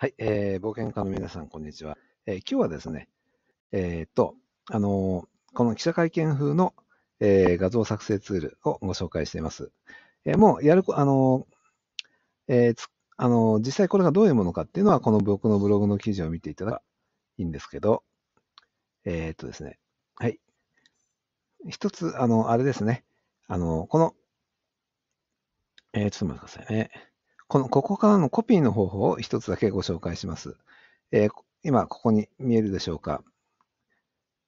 はい、えー、冒険家の皆さん、こんにちは。えー、今日はですね、えー、っと、あのー、この記者会見風の、えー、画像作成ツールをご紹介しています。えー、もうやる、あのー、えー、つあのー、実際これがどういうものかっていうのは、この僕のブログの記事を見ていただいいんですけど、えー、っとですね、はい。一つ、あの、あれですね、あの、この、えー、ちょっと待ってくださいね。この、ここからのコピーの方法を一つだけご紹介します。えー、今、ここに見えるでしょうか。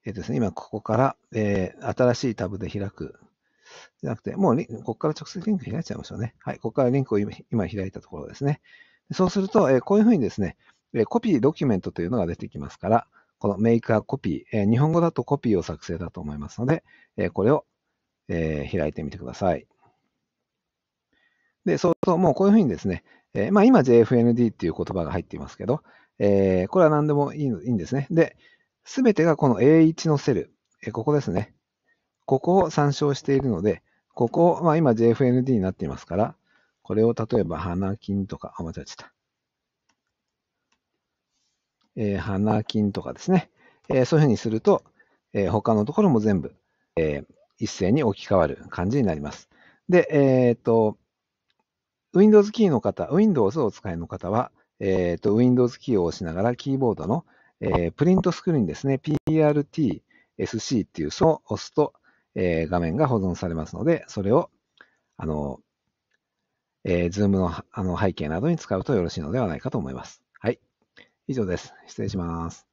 えー、ですね、今、ここから、えー、新しいタブで開く。じゃなくて、もう、ここから直接リンク開いちゃいましょうね。はい、ここからリンクを今開いたところですね。そうすると、えこういうふうにですね、えコピードキュメントというのが出てきますから、このメイクアコピー、え日本語だとコピーを作成だと思いますので、えこれを、え開いてみてください。で、そうそう、もうこういうふうにですね、えー、まあ今 JFND っていう言葉が入っていますけど、えー、これは何でもいいいいんですね。で、すべてがこの A1 のセル、えー、ここですね。ここを参照しているので、ここを、まあ今 JFND になっていますから、これを例えば花金とか、あ、間違えちゃった。えー、花金とかですね。えー、そういうふうにすると、えー、他のところも全部、えー、一斉に置き換わる感じになります。で、えっ、と、Windows キーの方、Windows をお使いの方は、えーと、Windows キーを押しながらキーボードの、えー、プリントスクリーンですね、PRTSC っていう書を押すと、えー、画面が保存されますので、それを、あの、えー、Zoom のあの背景などに使うとよろしいのではないかと思います。はい。以上です。失礼します。